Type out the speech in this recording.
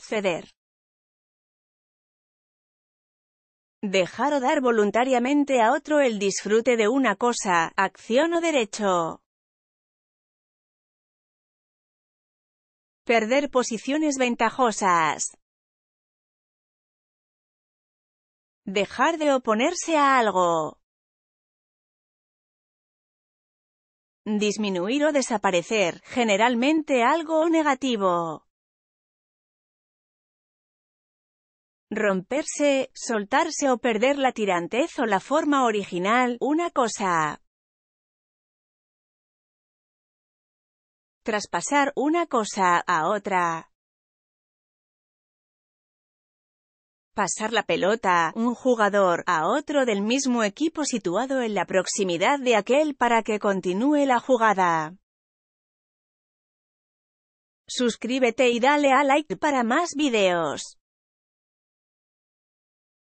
Ceder. Dejar o dar voluntariamente a otro el disfrute de una cosa, acción o derecho. Perder posiciones ventajosas. Dejar de oponerse a algo. Disminuir o desaparecer, generalmente algo o negativo. romperse, soltarse o perder la tirantez o la forma original, una cosa. Traspasar una cosa a otra. Pasar la pelota, un jugador, a otro del mismo equipo situado en la proximidad de aquel para que continúe la jugada. Suscríbete y dale a like para más videos.